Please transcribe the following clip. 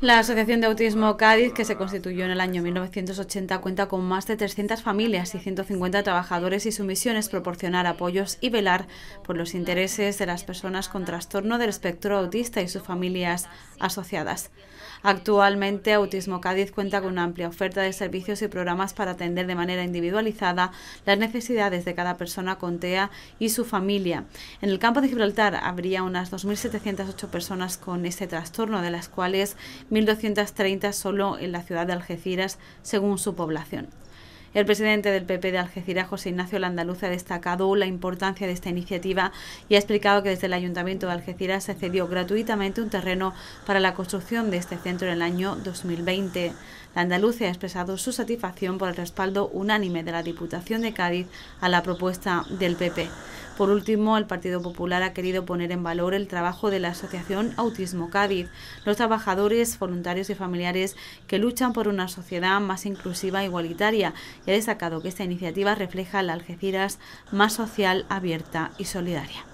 La Asociación de Autismo Cádiz, que se constituyó en el año 1980, cuenta con más de 300 familias y 150 trabajadores y su misión es proporcionar apoyos y velar por los intereses de las personas con trastorno del espectro autista y sus familias asociadas. Actualmente, Autismo Cádiz cuenta con una amplia oferta de servicios y programas para atender de manera individualizada las necesidades de cada persona con TEA y su familia. En el campo de Gibraltar habría unas 2.708 personas con este trastorno, de las cuales 1.230 solo en la ciudad de Algeciras, según su población. El presidente del PP de Algeciras, José Ignacio Landaluz, ha destacado la importancia de esta iniciativa y ha explicado que desde el Ayuntamiento de Algeciras se cedió gratuitamente un terreno para la construcción de este centro en el año 2020. Landaluce ha expresado su satisfacción por el respaldo unánime de la Diputación de Cádiz a la propuesta del PP. Por último, el Partido Popular ha querido poner en valor el trabajo de la Asociación Autismo Cádiz, los trabajadores, voluntarios y familiares que luchan por una sociedad más inclusiva e igualitaria, y ha destacado que esta iniciativa refleja la Algeciras más social, abierta y solidaria.